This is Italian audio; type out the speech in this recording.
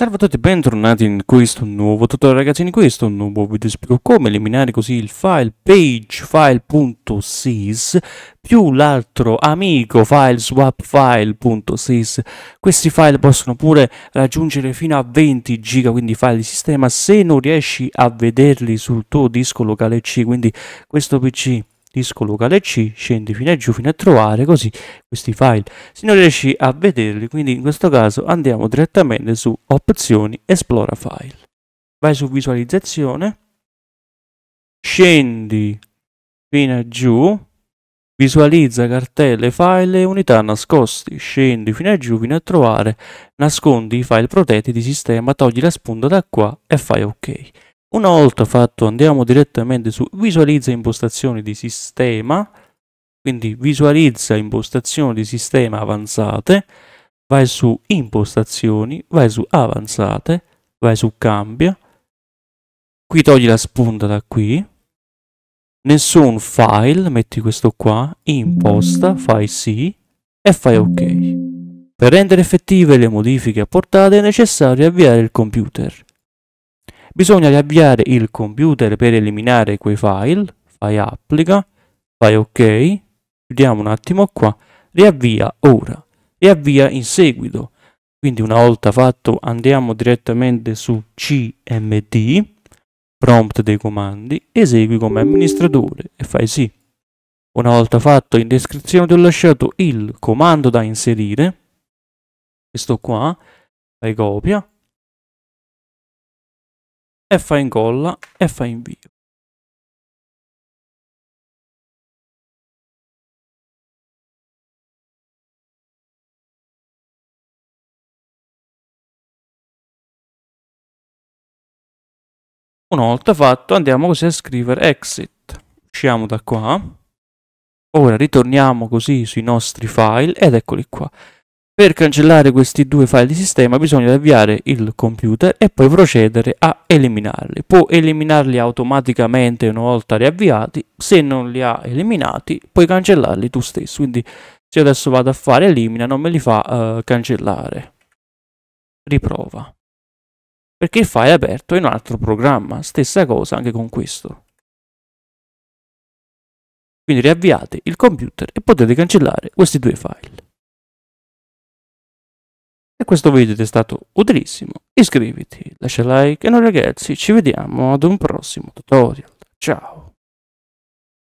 Salve a tutti e bentornati in questo nuovo tutorial ragazzi, in questo nuovo video spiego come eliminare così il file pagefile.sys più l'altro amico file swapfile.sys questi file possono pure raggiungere fino a 20 giga quindi file di sistema se non riesci a vederli sul tuo disco locale C quindi questo PC disco locale C, scendi fino a giù fino a trovare così questi file. Se non riesci a vederli, quindi in questo caso andiamo direttamente su opzioni esplora file. Vai su visualizzazione, scendi fino a giù, visualizza cartelle, file e unità nascosti, scendi fino a giù fino a trovare, nascondi i file protetti di sistema, togli la spunta da qua e fai ok. Una volta fatto andiamo direttamente su visualizza impostazioni di sistema, quindi visualizza impostazioni di sistema avanzate, vai su impostazioni, vai su avanzate, vai su cambia, qui togli la spunta da qui, nessun file, metti questo qua, imposta, fai sì e fai ok. Per rendere effettive le modifiche apportate è necessario avviare il computer bisogna riavviare il computer per eliminare quei file, fai applica, fai ok, chiudiamo un attimo qua, riavvia ora, riavvia in seguito. Quindi una volta fatto andiamo direttamente su CMD, prompt dei comandi, esegui come amministratore e fai sì. Una volta fatto in descrizione ti ho lasciato il comando da inserire, questo qua, fai copia, e fa incolla e fa invio. Una volta fatto andiamo così a scrivere exit, usciamo da qua, ora ritorniamo così sui nostri file ed eccoli qua. Per cancellare questi due file di sistema bisogna avviare il computer e poi procedere a eliminarli. Può eliminarli automaticamente una volta riavviati, se non li ha eliminati puoi cancellarli tu stesso. Quindi se adesso vado a fare elimina non me li fa uh, cancellare. Riprova. Perché il file è aperto in un altro programma, stessa cosa anche con questo. Quindi riavviate il computer e potete cancellare questi due file questo video ti è stato utilissimo, iscriviti, lascia like e noi ragazzi ci vediamo ad un prossimo tutorial. Ciao!